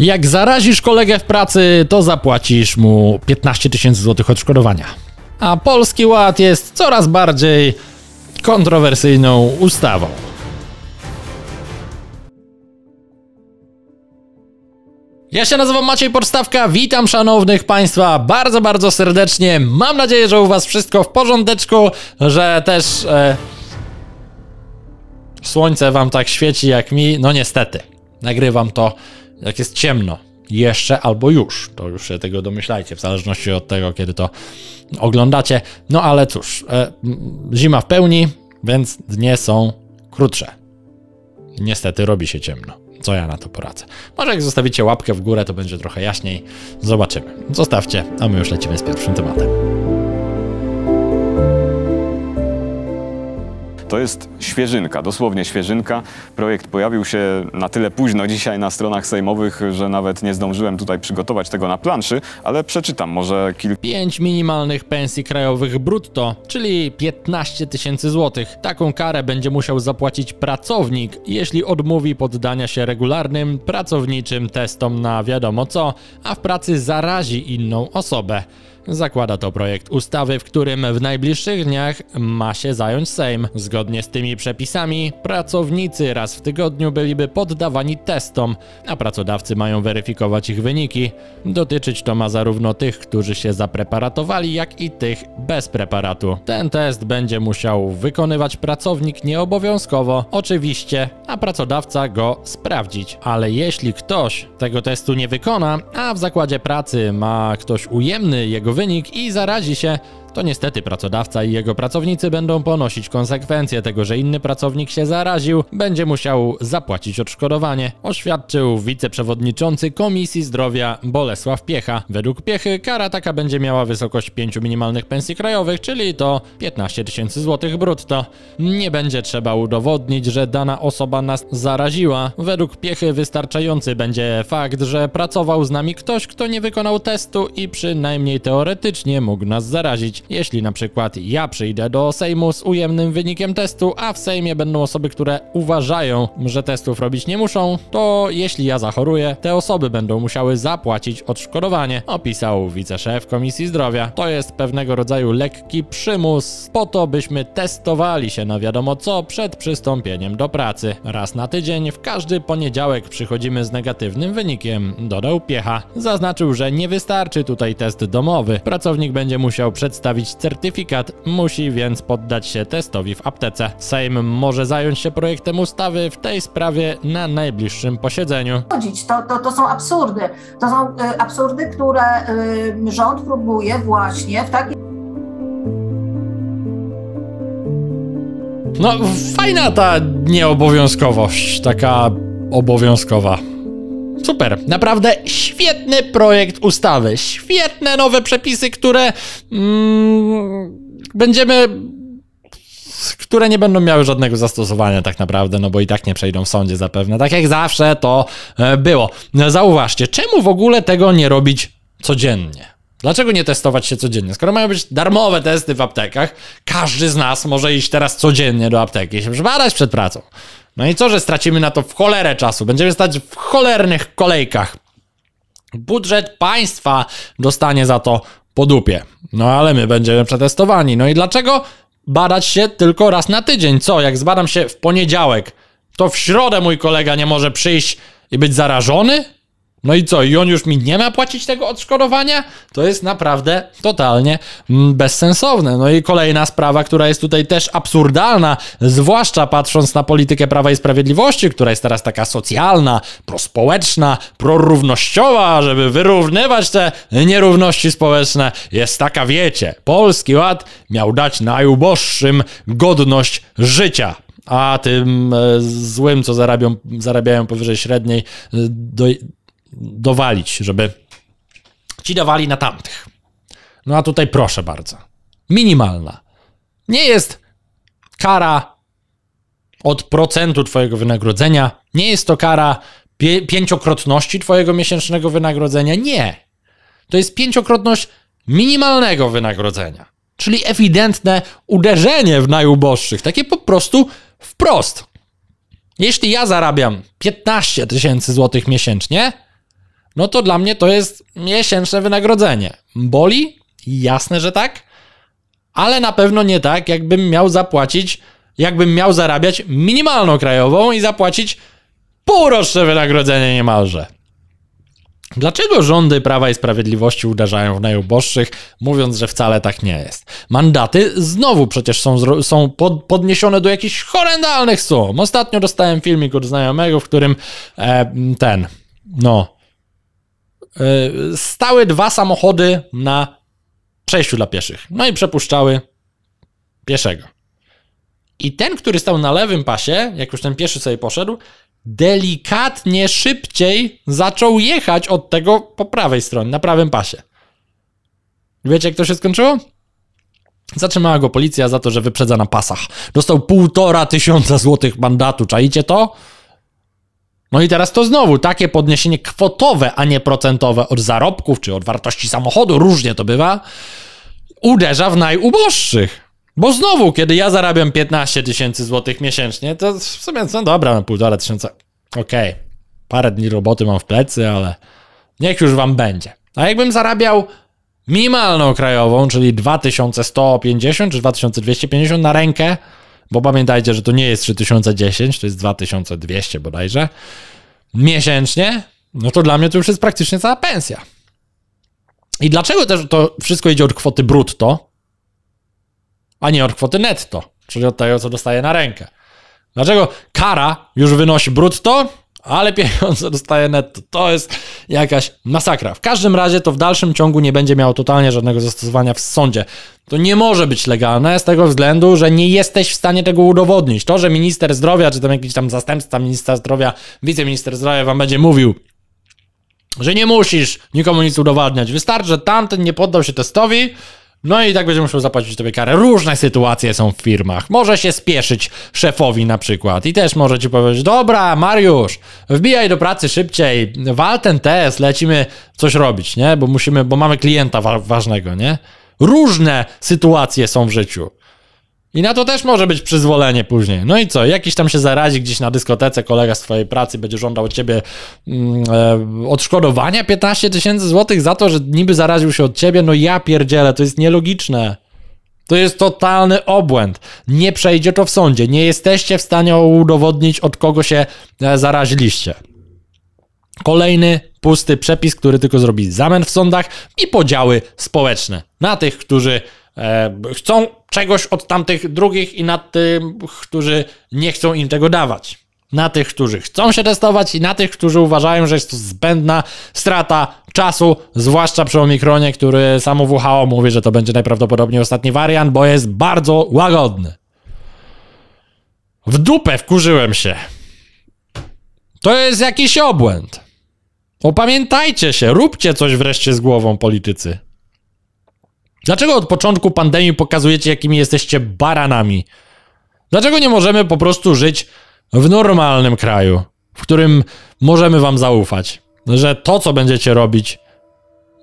Jak zarazisz kolegę w pracy, to zapłacisz mu 15 tysięcy złotych odszkodowania. A Polski Ład jest coraz bardziej kontrowersyjną ustawą. Ja się nazywam Maciej Podstawka, witam szanownych Państwa bardzo, bardzo serdecznie. Mam nadzieję, że u Was wszystko w porządeczku, że też e, słońce Wam tak świeci jak mi. No niestety, nagrywam to jak jest ciemno. Jeszcze albo już. To już się tego domyślajcie, w zależności od tego, kiedy to oglądacie. No ale cóż, e, zima w pełni, więc dnie są krótsze. Niestety robi się ciemno co ja na to poradzę. Może jak zostawicie łapkę w górę, to będzie trochę jaśniej. Zobaczymy. Zostawcie, a my już lecimy z pierwszym tematem. To jest świeżynka, dosłownie świeżynka. Projekt pojawił się na tyle późno dzisiaj na stronach sejmowych, że nawet nie zdążyłem tutaj przygotować tego na planszy, ale przeczytam może kilka... 5 minimalnych pensji krajowych brutto, czyli 15 tysięcy złotych. Taką karę będzie musiał zapłacić pracownik, jeśli odmówi poddania się regularnym, pracowniczym testom na wiadomo co, a w pracy zarazi inną osobę. Zakłada to projekt ustawy, w którym w najbliższych dniach ma się zająć Sejm. Zgodnie z tymi przepisami pracownicy raz w tygodniu byliby poddawani testom, a pracodawcy mają weryfikować ich wyniki. Dotyczyć to ma zarówno tych, którzy się zapreparatowali, jak i tych bez preparatu. Ten test będzie musiał wykonywać pracownik nieobowiązkowo, oczywiście, a pracodawca go sprawdzić. Ale jeśli ktoś tego testu nie wykona, a w zakładzie pracy ma ktoś ujemny jego jego wynik i zarazi się to niestety pracodawca i jego pracownicy będą ponosić konsekwencje tego, że inny pracownik się zaraził, będzie musiał zapłacić odszkodowanie, oświadczył wiceprzewodniczący Komisji Zdrowia Bolesław Piecha. Według Piechy kara taka będzie miała wysokość 5 minimalnych pensji krajowych, czyli to 15 tysięcy złotych brutto. Nie będzie trzeba udowodnić, że dana osoba nas zaraziła. Według Piechy wystarczający będzie fakt, że pracował z nami ktoś, kto nie wykonał testu i przynajmniej teoretycznie mógł nas zarazić. Jeśli na przykład ja przyjdę do Sejmu z ujemnym wynikiem testu, a w Sejmie będą osoby, które uważają, że testów robić nie muszą, to jeśli ja zachoruję, te osoby będą musiały zapłacić odszkodowanie, opisał wiceszef Komisji Zdrowia. To jest pewnego rodzaju lekki przymus po to, byśmy testowali się na wiadomo co przed przystąpieniem do pracy. Raz na tydzień, w każdy poniedziałek przychodzimy z negatywnym wynikiem, dodał Piecha. Zaznaczył, że nie wystarczy tutaj test domowy. Pracownik będzie musiał przedstawić wystawić certyfikat, musi więc poddać się testowi w aptece. Sejm może zająć się projektem ustawy w tej sprawie na najbliższym posiedzeniu. To, to, to są absurdy. To są y, absurdy, które y, rząd próbuje właśnie w taki No, fajna ta nieobowiązkowość, taka obowiązkowa. Super, naprawdę świetny projekt ustawy, świetne nowe przepisy, które mm, będziemy które nie będą miały żadnego zastosowania tak naprawdę, no bo i tak nie przejdą w sądzie zapewne. Tak jak zawsze to e, było. Zauważcie, czemu w ogóle tego nie robić codziennie? Dlaczego nie testować się codziennie? Skoro mają być darmowe testy w aptekach, każdy z nas może iść teraz codziennie do apteki i się przebadać przed pracą. No i co, że stracimy na to w cholerę czasu? Będziemy stać w cholernych kolejkach. Budżet państwa dostanie za to po dupie. No ale my będziemy przetestowani. No i dlaczego badać się tylko raz na tydzień? Co, jak zbadam się w poniedziałek, to w środę mój kolega nie może przyjść i być zarażony? No i co? I on już mi nie ma płacić tego odszkodowania? To jest naprawdę totalnie mm, bezsensowne. No i kolejna sprawa, która jest tutaj też absurdalna, zwłaszcza patrząc na politykę Prawa i Sprawiedliwości, która jest teraz taka socjalna, prospołeczna, prorównościowa, żeby wyrównywać te nierówności społeczne. Jest taka, wiecie, Polski Ład miał dać najuboższym godność życia a tym e, złym, co zarabią, zarabiają powyżej średniej, e, do, dowalić, żeby ci dawali na tamtych. No a tutaj proszę bardzo. Minimalna. Nie jest kara od procentu Twojego wynagrodzenia, nie jest to kara pie- pięciokrotności Twojego miesięcznego wynagrodzenia. Nie. To jest pięciokrotność minimalnego wynagrodzenia. Czyli ewidentne uderzenie w najuboższych, takie po prostu wprost. Jeśli ja zarabiam 15 tysięcy złotych miesięcznie, no to dla mnie to jest miesięczne wynagrodzenie. Boli? Jasne, że tak, ale na pewno nie tak, jakbym miał zapłacić, jakbym miał zarabiać minimalną krajową i zapłacić półroczne wynagrodzenie niemalże. Dlaczego rządy Prawa i Sprawiedliwości uderzają w najuboższych, mówiąc, że wcale tak nie jest? Mandaty znowu przecież są, są pod, podniesione do jakichś horrendalnych sum. Ostatnio dostałem filmik od znajomego, w którym e, ten, no, E, stały dwa samochody na przejściu dla pieszych. No i przepuszczały pieszego. I ten, który stał na lewym pasie, jak już ten pieszy sobie poszedł, delikatnie szybciej zaczął jechać od tego po prawej stronie, na prawym pasie. Wiecie, jak to się skończyło? Zatrzymała go policja za to, że wyprzedza na pasach. Dostał półtora tysiąca złotych mandatu. Czajcie to? No i teraz to znowu takie podniesienie kwotowe, a nie procentowe od zarobków czy od wartości samochodu, różnie to bywa, uderza w najuboższych. Bo znowu, kiedy ja zarabiam 15 tysięcy złotych miesięcznie, to w sumie, no dobra, mam no półtora tysiąca, okej, okay. parę dni roboty mam w plecy, ale niech już wam będzie. A jakbym zarabiał minimalną krajową, czyli 2150 czy 2250 na rękę, bo pamiętajcie, że to nie jest 3010, to jest 2200 bodajże miesięcznie, no to dla mnie to już jest praktycznie cała pensja. I dlaczego też to wszystko idzie od kwoty brutto, a nie od kwoty netto, czyli od tego, co dostaję na rękę? Dlaczego kara już wynosi brutto, ale pieniądze dostaje netto. To jest jakaś masakra. W każdym razie to w dalszym ciągu nie będzie miało totalnie żadnego zastosowania w sądzie. To nie może być legalne z tego względu, że nie jesteś w stanie tego udowodnić. To, że minister zdrowia, czy tam jakiś tam zastępca ministra zdrowia, wiceminister zdrowia wam będzie mówił, że nie musisz nikomu nic udowadniać. Wystarczy, że tamten nie poddał się testowi, no i tak będzie musiał zapłacić tobie karę. Różne sytuacje są w firmach. Może się spieszyć szefowi na przykład i też może ci powiedzieć, dobra Mariusz, wbijaj do pracy szybciej, wal ten test, lecimy coś robić, nie? Bo musimy, bo mamy klienta wa ważnego, nie? Różne sytuacje są w życiu. I na to też może być przyzwolenie później. No i co? Jakiś tam się zarazi gdzieś na dyskotece, kolega z twojej pracy będzie żądał od ciebie mm, e, odszkodowania 15 tysięcy złotych za to, że niby zaraził się od ciebie. No ja pierdzielę, to jest nielogiczne. To jest totalny obłęd. Nie przejdzie to w sądzie. Nie jesteście w stanie udowodnić, od kogo się e, zaraziliście. Kolejny pusty przepis, który tylko zrobi zamęt w sądach i podziały społeczne na tych, którzy E, chcą czegoś od tamtych drugich i na tym, którzy nie chcą im tego dawać. Na tych, którzy chcą się testować i na tych, którzy uważają, że jest to zbędna strata czasu, zwłaszcza przy Omikronie, który samo WHO mówi, że to będzie najprawdopodobniej ostatni wariant, bo jest bardzo łagodny. W dupę wkurzyłem się. To jest jakiś obłęd. Opamiętajcie się, róbcie coś wreszcie z głową, politycy. Dlaczego od początku pandemii pokazujecie, jakimi jesteście baranami? Dlaczego nie możemy po prostu żyć w normalnym kraju, w którym możemy wam zaufać, że to, co będziecie robić,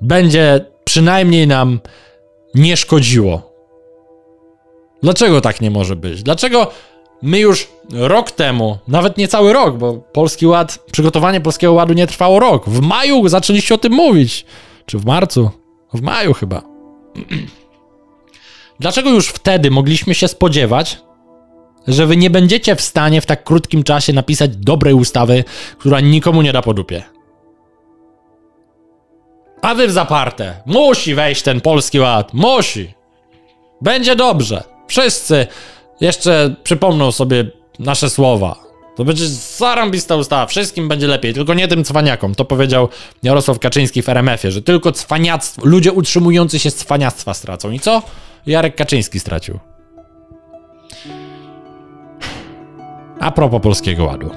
będzie przynajmniej nam nie szkodziło? Dlaczego tak nie może być? Dlaczego my już rok temu, nawet nie cały rok, bo Polski Ład, przygotowanie Polskiego Ładu nie trwało rok. W maju zaczęliście o tym mówić. Czy w marcu? W maju chyba. Dlaczego już wtedy mogliśmy się spodziewać, że wy nie będziecie w stanie w tak krótkim czasie napisać dobrej ustawy, która nikomu nie da po dupie? A wy w zaparte. Musi wejść ten polski ład. Musi. Będzie dobrze. Wszyscy jeszcze przypomną sobie nasze słowa. To będzie zarambista ustawa, wszystkim będzie lepiej, tylko nie tym cwaniakom. To powiedział Jarosław Kaczyński w RMF-ie, że tylko cwaniactwo, ludzie utrzymujący się z cwaniactwa stracą. I co? Jarek Kaczyński stracił. A propos Polskiego Ładu.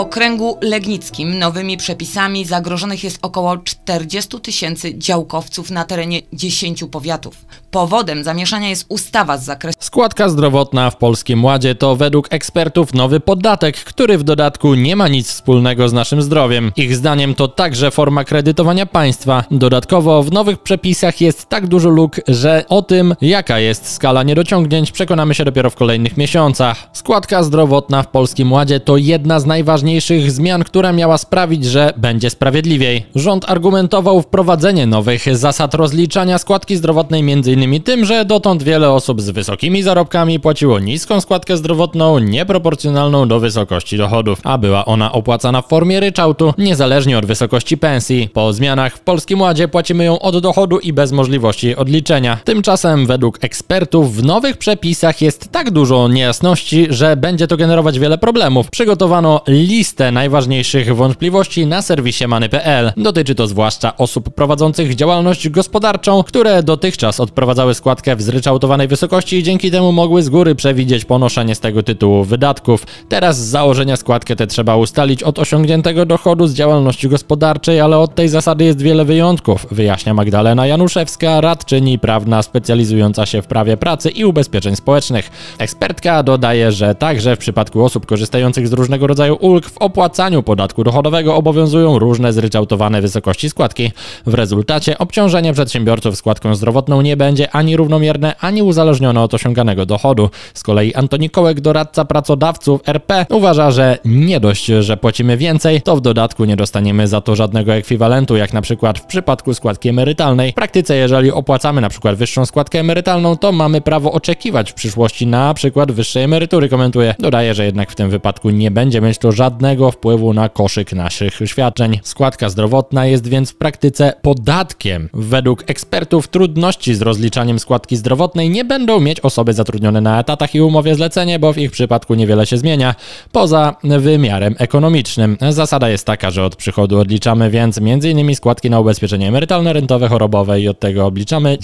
okręgu legnickim nowymi przepisami zagrożonych jest około 40 tysięcy działkowców na terenie 10 powiatów. Powodem zamieszania jest ustawa z zakresu. Składka zdrowotna w Polskim Ładzie to według ekspertów nowy podatek, który w dodatku nie ma nic wspólnego z naszym zdrowiem. Ich zdaniem to także forma kredytowania państwa. Dodatkowo w nowych przepisach jest tak dużo luk, że o tym, jaka jest skala niedociągnięć, przekonamy się dopiero w kolejnych miesiącach. Składka zdrowotna w Polskim Ładzie to jedna z najważniejszych najważniejszych zmian, która miała sprawić, że będzie sprawiedliwiej. Rząd argumentował wprowadzenie nowych zasad rozliczania składki zdrowotnej m.in. tym, że dotąd wiele osób z wysokimi zarobkami płaciło niską składkę zdrowotną nieproporcjonalną do wysokości dochodów, a była ona opłacana w formie ryczałtu, niezależnie od wysokości pensji. Po zmianach w Polskim Ładzie płacimy ją od dochodu i bez możliwości odliczenia. Tymczasem według ekspertów w nowych przepisach jest tak dużo niejasności, że będzie to generować wiele problemów. Przygotowano listę najważniejszych wątpliwości na serwisie many.pl. Dotyczy to zwłaszcza osób prowadzących działalność gospodarczą, które dotychczas odprowadzały składkę w zryczałtowanej wysokości i dzięki temu mogły z góry przewidzieć ponoszenie z tego tytułu wydatków. Teraz z założenia składkę tę trzeba ustalić od osiągniętego dochodu z działalności gospodarczej, ale od tej zasady jest wiele wyjątków, wyjaśnia Magdalena Januszewska, radczyni prawna specjalizująca się w prawie pracy i ubezpieczeń społecznych. Ekspertka dodaje, że także w przypadku osób korzystających z różnego rodzaju ulg ulg w opłacaniu podatku dochodowego obowiązują różne zryczałtowane wysokości składki. W rezultacie obciążenie przedsiębiorców składką zdrowotną nie będzie ani równomierne, ani uzależnione od osiąganego dochodu. Z kolei Antoni Kołek, doradca pracodawców RP, uważa, że nie dość, że płacimy więcej, to w dodatku nie dostaniemy za to żadnego ekwiwalentu, jak na przykład w przypadku składki emerytalnej. W praktyce, jeżeli opłacamy na przykład wyższą składkę emerytalną, to mamy prawo oczekiwać w przyszłości na przykład wyższej emerytury, komentuje. Dodaje, że jednak w tym wypadku nie będzie mieć to żadnego żadnego wpływu na koszyk naszych świadczeń. Składka zdrowotna jest więc w praktyce podatkiem. Według ekspertów trudności z rozliczaniem składki zdrowotnej nie będą mieć osoby zatrudnione na etatach i umowie zlecenie, bo w ich przypadku niewiele się zmienia, poza wymiarem ekonomicznym. Zasada jest taka, że od przychodu odliczamy więc m.in. składki na ubezpieczenie emerytalne, rentowe, chorobowe i od tego obliczamy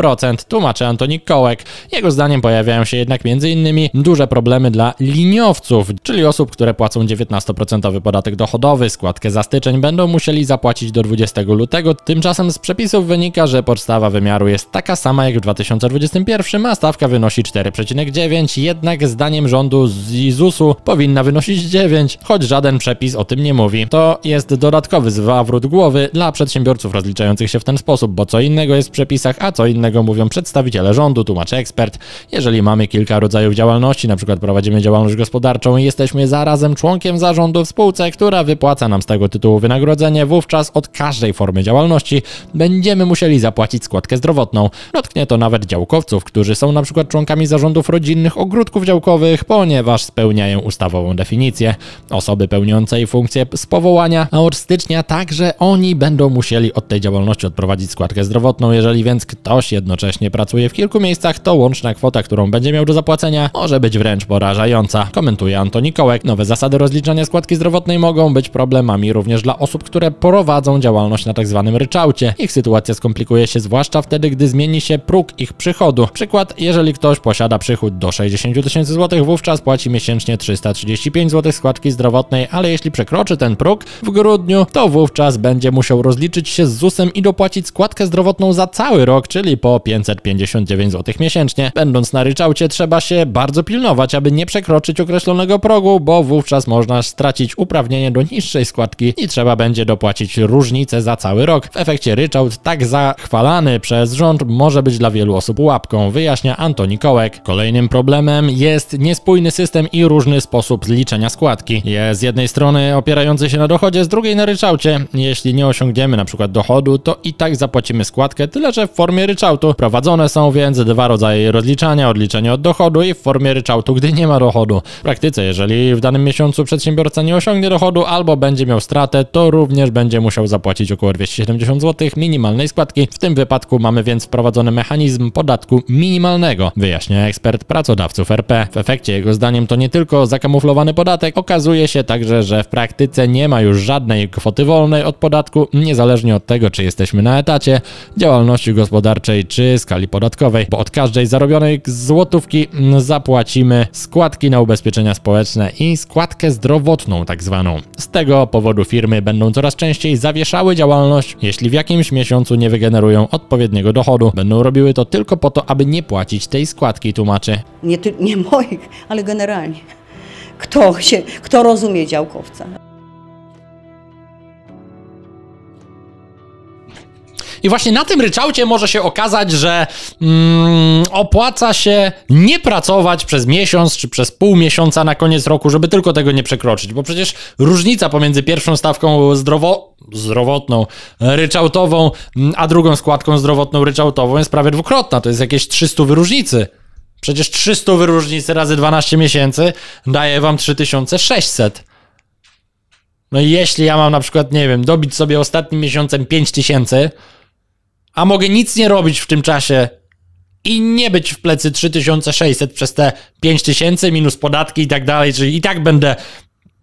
9%, tłumaczy Antoni Kołek. Jego zdaniem pojawiają się jednak m.in. duże problemy dla liniowców, czyli osób, które płacą 19% 15% podatek dochodowy, składkę za styczeń będą musieli zapłacić do 20 lutego. Tymczasem z przepisów wynika, że podstawa wymiaru jest taka sama jak w 2021, a stawka wynosi 4,9, jednak zdaniem rządu z ZUS-u powinna wynosić 9, choć żaden przepis o tym nie mówi. To jest dodatkowy zwawrót głowy dla przedsiębiorców rozliczających się w ten sposób, bo co innego jest w przepisach, a co innego mówią przedstawiciele rządu, tłumaczy ekspert. Jeżeli mamy kilka rodzajów działalności, na przykład prowadzimy działalność gospodarczą i jesteśmy zarazem członkiem członkiem zarządu w spółce, która wypłaca nam z tego tytułu wynagrodzenie, wówczas od każdej formy działalności będziemy musieli zapłacić składkę zdrowotną. Dotknie to nawet działkowców, którzy są na przykład członkami zarządów rodzinnych ogródków działkowych, ponieważ spełniają ustawową definicję. Osoby pełniącej funkcję z powołania, a od stycznia także oni będą musieli od tej działalności odprowadzić składkę zdrowotną. Jeżeli więc ktoś jednocześnie pracuje w kilku miejscach, to łączna kwota, którą będzie miał do zapłacenia, może być wręcz porażająca. Komentuje Antoni Kołek. Nowe zasady rozliczenia naliczania składki zdrowotnej mogą być problemami również dla osób, które prowadzą działalność na tzw. Tak ryczałcie. Ich sytuacja skomplikuje się zwłaszcza wtedy, gdy zmieni się próg ich przychodu. Przykład, jeżeli ktoś posiada przychód do 60 tysięcy złotych, wówczas płaci miesięcznie 335 zł składki zdrowotnej, ale jeśli przekroczy ten próg w grudniu, to wówczas będzie musiał rozliczyć się z ZUS-em i dopłacić składkę zdrowotną za cały rok, czyli po 559 zł miesięcznie. Będąc na ryczałcie trzeba się bardzo pilnować, aby nie przekroczyć określonego progu, bo wówczas można można stracić uprawnienie do niższej składki i trzeba będzie dopłacić różnicę za cały rok. W efekcie ryczałt tak zachwalany przez rząd może być dla wielu osób łapką, wyjaśnia Antoni Kołek. Kolejnym problemem jest niespójny system i różny sposób zliczenia składki. Jest z jednej strony opierający się na dochodzie, z drugiej na ryczałcie. Jeśli nie osiągniemy na przykład dochodu, to i tak zapłacimy składkę, tyle że w formie ryczałtu. Prowadzone są więc dwa rodzaje rozliczania, odliczenie od dochodu i w formie ryczałtu, gdy nie ma dochodu. W praktyce, jeżeli w danym miesiącu przedsiębiorca przedsiębiorca nie osiągnie dochodu albo będzie miał stratę, to również będzie musiał zapłacić około 270 zł minimalnej składki. W tym wypadku mamy więc wprowadzony mechanizm podatku minimalnego, wyjaśnia ekspert pracodawców RP. W efekcie jego zdaniem to nie tylko zakamuflowany podatek, okazuje się także, że w praktyce nie ma już żadnej kwoty wolnej od podatku, niezależnie od tego, czy jesteśmy na etacie, działalności gospodarczej czy skali podatkowej, bo od każdej zarobionej złotówki zapłacimy składki na ubezpieczenia społeczne i składkę zdrowotną zdrowotną tak zwaną. Z tego powodu firmy będą coraz częściej zawieszały działalność, jeśli w jakimś miesiącu nie wygenerują odpowiedniego dochodu. Będą robiły to tylko po to, aby nie płacić tej składki, tłumaczy. Nie, nie moich, ale generalnie. Kto, się, kto rozumie działkowca? I właśnie na tym ryczałcie może się okazać, że mm, opłaca się nie pracować przez miesiąc czy przez pół miesiąca na koniec roku, żeby tylko tego nie przekroczyć, bo przecież różnica pomiędzy pierwszą stawką zdrowo, zdrowotną, e, ryczałtową, mm, a drugą składką zdrowotną, ryczałtową jest prawie dwukrotna. To jest jakieś 300 wyróżnicy. Przecież 300 wyróżnicy razy 12 miesięcy daje wam 3600. No i jeśli ja mam na przykład, nie wiem, dobić sobie ostatnim miesiącem 5000, a mogę nic nie robić w tym czasie i nie być w plecy 3600 przez te 5000 minus podatki i tak dalej, czyli i tak będę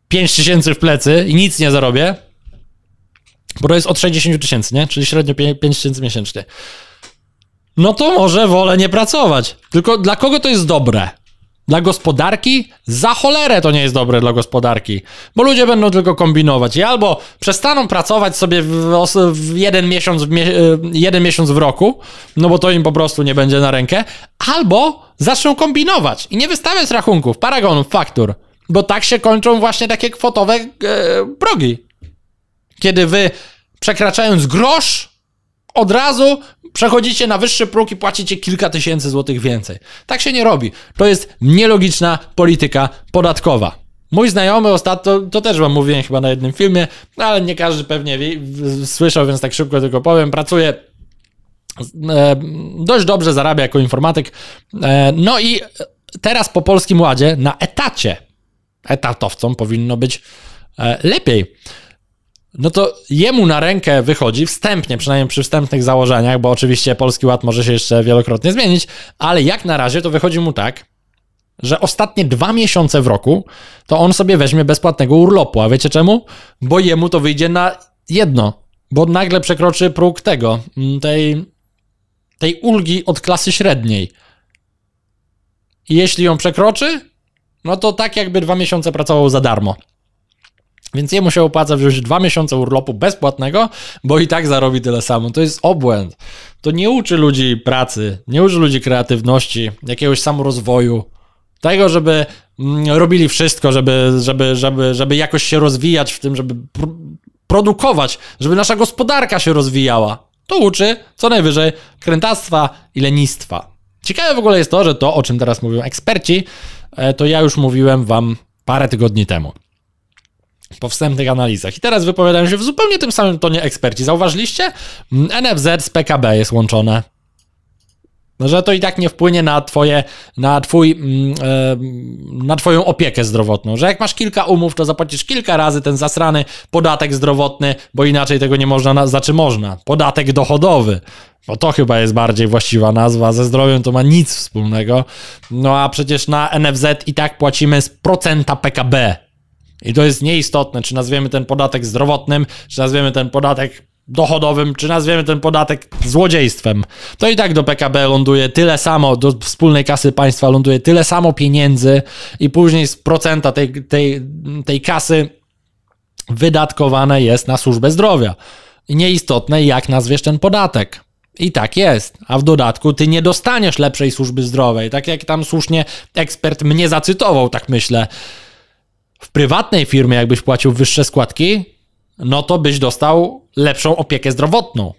5000 w plecy i nic nie zarobię, bo to jest od 60 tysięcy, nie? Czyli średnio 5000 tysięcy miesięcznie. No to może wolę nie pracować. Tylko dla kogo to jest dobre? Dla gospodarki? Za cholerę to nie jest dobre dla gospodarki, bo ludzie będą tylko kombinować i albo przestaną pracować sobie w, w jeden, miesiąc w mie e, jeden miesiąc w roku, no bo to im po prostu nie będzie na rękę, albo zaczną kombinować i nie wystawiać rachunków, paragonów, faktur, bo tak się kończą właśnie takie kwotowe e, progi. Kiedy wy przekraczając grosz, od razu przechodzicie na wyższy próg i płacicie kilka tysięcy złotych więcej. Tak się nie robi. To jest nielogiczna polityka podatkowa. Mój znajomy ostatnio, to też wam mówiłem chyba na jednym filmie, no ale nie każdy pewnie wie, słyszał, więc tak szybko tylko powiem. Pracuje e, dość dobrze zarabia jako informatyk. E, no i teraz po Polskim Ładzie na etacie etatowcom powinno być e, lepiej no to jemu na rękę wychodzi, wstępnie, przynajmniej przy wstępnych założeniach, bo oczywiście polski ład może się jeszcze wielokrotnie zmienić, ale jak na razie to wychodzi mu tak, że ostatnie dwa miesiące w roku to on sobie weźmie bezpłatnego urlopu. A wiecie czemu? Bo jemu to wyjdzie na jedno, bo nagle przekroczy próg tego, mm, tej, tej ulgi od klasy średniej. I jeśli ją przekroczy, no to tak jakby dwa miesiące pracował za darmo. Więc jemu się opłaca wziąć dwa miesiące urlopu bezpłatnego, bo i tak zarobi tyle samo. To jest obłęd. To nie uczy ludzi pracy, nie uczy ludzi kreatywności, jakiegoś samorozwoju, tego, żeby mm, robili wszystko, żeby, żeby, żeby, żeby jakoś się rozwijać w tym, żeby pr produkować, żeby nasza gospodarka się rozwijała. To uczy co najwyżej krętactwa i lenistwa. Ciekawe w ogóle jest to, że to, o czym teraz mówią eksperci, e, to ja już mówiłem wam parę tygodni temu po wstępnych analizach. I teraz wypowiadają się w zupełnie tym samym tonie eksperci. Zauważyliście? Mm, NFZ z PKB jest łączone no, że to i tak nie wpłynie na twoje, na twój, mm, e, na twoją opiekę zdrowotną, że jak masz kilka umów, to zapłacisz kilka razy ten zasrany podatek zdrowotny, bo inaczej tego nie można, znaczy można, podatek dochodowy, bo to chyba jest bardziej właściwa nazwa, ze zdrowiem to ma nic wspólnego, no a przecież na NFZ i tak płacimy z procenta PKB, i to jest nieistotne, czy nazwiemy ten podatek zdrowotnym, czy nazwiemy ten podatek dochodowym, czy nazwiemy ten podatek złodziejstwem. To i tak do PKB ląduje tyle samo, do wspólnej kasy państwa ląduje tyle samo pieniędzy i później z procenta tej, tej, tej kasy wydatkowane jest na służbę zdrowia. Nieistotne, jak nazwiesz ten podatek. I tak jest. A w dodatku ty nie dostaniesz lepszej służby zdrowej. Tak jak tam słusznie ekspert mnie zacytował, tak myślę. W prywatnej firmie, jakbyś płacił wyższe składki, no to byś dostał lepszą opiekę zdrowotną.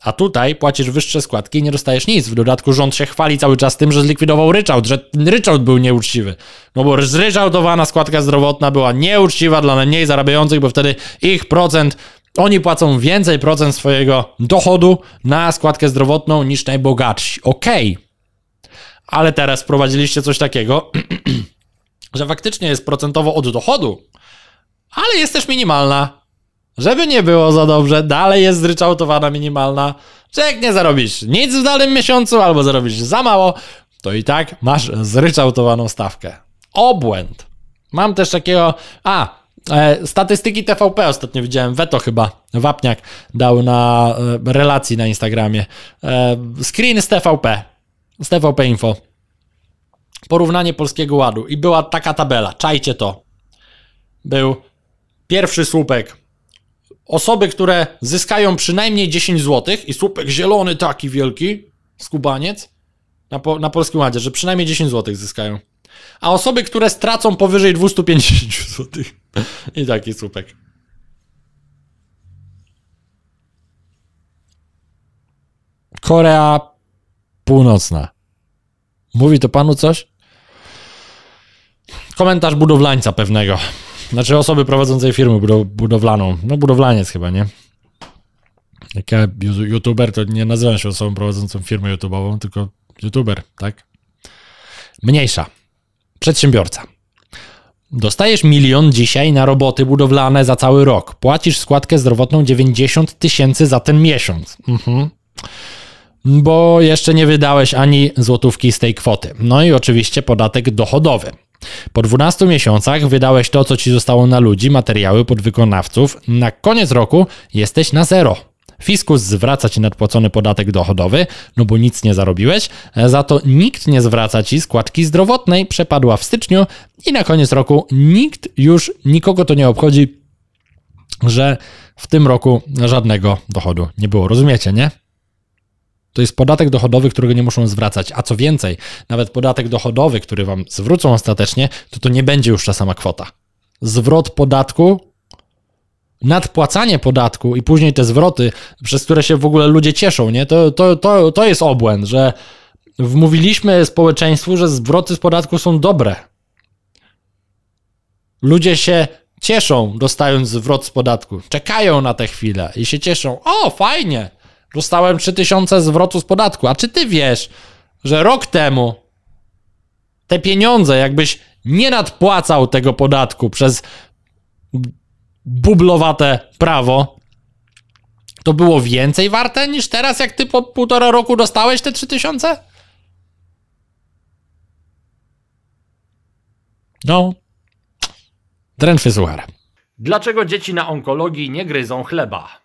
A tutaj płacisz wyższe składki i nie dostajesz nic. W dodatku rząd się chwali cały czas tym, że zlikwidował ryczałt, że ryczałt był nieuczciwy. No bo zryczałtowana składka zdrowotna była nieuczciwa dla najmniej zarabiających, bo wtedy ich procent, oni płacą więcej procent swojego dochodu na składkę zdrowotną niż najbogatsi. Okej. Okay. Ale teraz wprowadziliście coś takiego. że faktycznie jest procentowo od dochodu, ale jest też minimalna. Żeby nie było za dobrze, dalej jest zryczałtowana minimalna, że jak nie zarobisz nic w danym miesiącu albo zarobisz za mało, to i tak masz zryczałtowaną stawkę. Obłęd. Mam też takiego. A, e, statystyki TVP ostatnio widziałem, Weto chyba, Wapniak dał na e, relacji na Instagramie. E, screen z TVP, z TVP Info porównanie Polskiego Ładu i była taka tabela, czajcie to. Był pierwszy słupek, osoby, które zyskają przynajmniej 10 zł i słupek zielony taki wielki, skubaniec, na, po, na Polskim Ładzie, że przynajmniej 10 zł zyskają. A osoby, które stracą powyżej 250 zł. I taki słupek. Korea Północna. Mówi to panu coś? Komentarz budowlańca pewnego. Znaczy osoby prowadzącej firmy budowlaną. No budowlaniec chyba, nie? Jak ja youtuber, to nie nazywam się osobą prowadzącą firmę youtubową, tylko youtuber, tak? Mniejsza. Przedsiębiorca. Dostajesz milion dzisiaj na roboty budowlane za cały rok. Płacisz składkę zdrowotną 90 tysięcy za ten miesiąc. Mhm bo jeszcze nie wydałeś ani złotówki z tej kwoty. No i oczywiście podatek dochodowy. Po 12 miesiącach wydałeś to, co ci zostało na ludzi, materiały podwykonawców. Na koniec roku jesteś na zero. Fiskus zwraca ci nadpłacony podatek dochodowy, no bo nic nie zarobiłeś, za to nikt nie zwraca ci składki zdrowotnej, przepadła w styczniu i na koniec roku nikt już, nikogo to nie obchodzi, że w tym roku żadnego dochodu nie było. Rozumiecie, nie? To jest podatek dochodowy, którego nie muszą zwracać. A co więcej, nawet podatek dochodowy, który wam zwrócą ostatecznie, to to nie będzie już ta sama kwota. Zwrot podatku, nadpłacanie podatku i później te zwroty, przez które się w ogóle ludzie cieszą, nie? To, to, to, to jest obłęd, że wmówiliśmy społeczeństwu, że zwroty z podatku są dobre. Ludzie się cieszą, dostając zwrot z podatku. Czekają na tę chwilę i się cieszą. O, fajnie! dostałem 3000 zwrotu z podatku. A czy ty wiesz, że rok temu te pieniądze, jakbyś nie nadpłacał tego podatku przez bublowate prawo, to było więcej warte niż teraz, jak ty po półtora roku dostałeś te 3000? No, drętwy suchar. Dlaczego dzieci na onkologii nie gryzą chleba?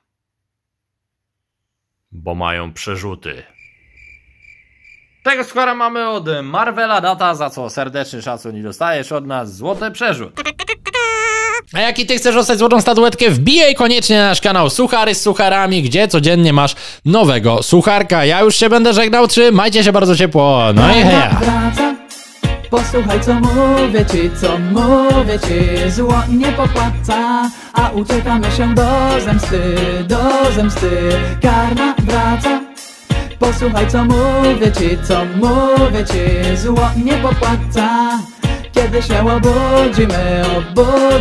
bo mają przerzuty. Tego skora mamy od Marvela Data, za co serdeczny szacun i dostajesz od nas złoty przerzut. A jaki ty chcesz dostać złotą statuetkę, wbijaj koniecznie na nasz kanał Suchary z Sucharami, gdzie codziennie masz nowego sucharka. Ja już się będę żegnał, trzymajcie się bardzo ciepło, no i hej! Posłuchaj co mówię ci, co mówię ci Zło nie popłaca, a uciekamy się do zemsty, do zemsty Karma wraca Posłuchaj co mówię ci, co mówię ci Zło nie popłaca Kiedy się obudzimy, obudzimy